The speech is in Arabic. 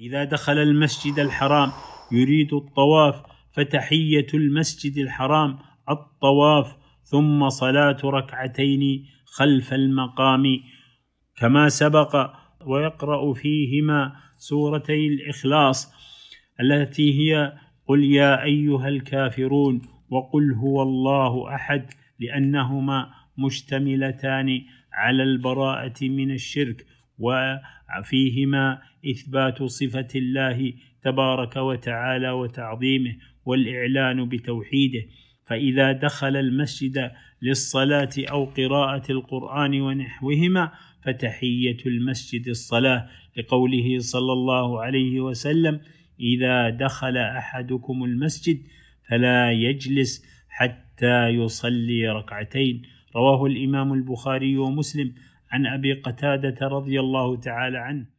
إذا دخل المسجد الحرام يريد الطواف فتحية المسجد الحرام الطواف ثم صلاة ركعتين خلف المقام كما سبق ويقرأ فيهما سورتي الإخلاص التي هي قل يا أيها الكافرون وقل هو الله أحد لأنهما مشتملتان على البراءة من الشرك وفيهما اثبات صفه الله تبارك وتعالى وتعظيمه والاعلان بتوحيده فاذا دخل المسجد للصلاه او قراءه القران ونحوهما فتحيه المسجد الصلاه لقوله صلى الله عليه وسلم اذا دخل احدكم المسجد فلا يجلس حتى يصلي ركعتين رواه الامام البخاري ومسلم عن ابي قتاده رضي الله تعالى عنه